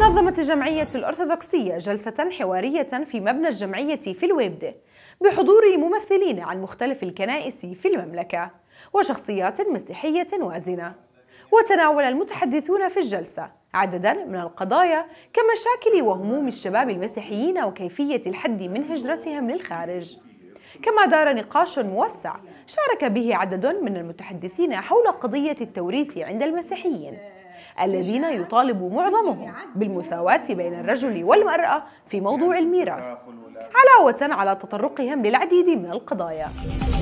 نظمت الجمعية الأرثوذكسية جلسة حوارية في مبنى الجمعية في الويبدة بحضور ممثلين عن مختلف الكنائس في المملكة وشخصيات مسيحية وازنة وتناول المتحدثون في الجلسة عددا من القضايا كمشاكل وهموم الشباب المسيحيين وكيفية الحد من هجرتهم للخارج كما دار نقاش موسع شارك به عدد من المتحدثين حول قضية التوريث عند المسيحيين الذين يطالب معظمهم بالمساواة بين الرجل والمرأة في موضوع الميراث علاوة على تطرقهم للعديد من القضايا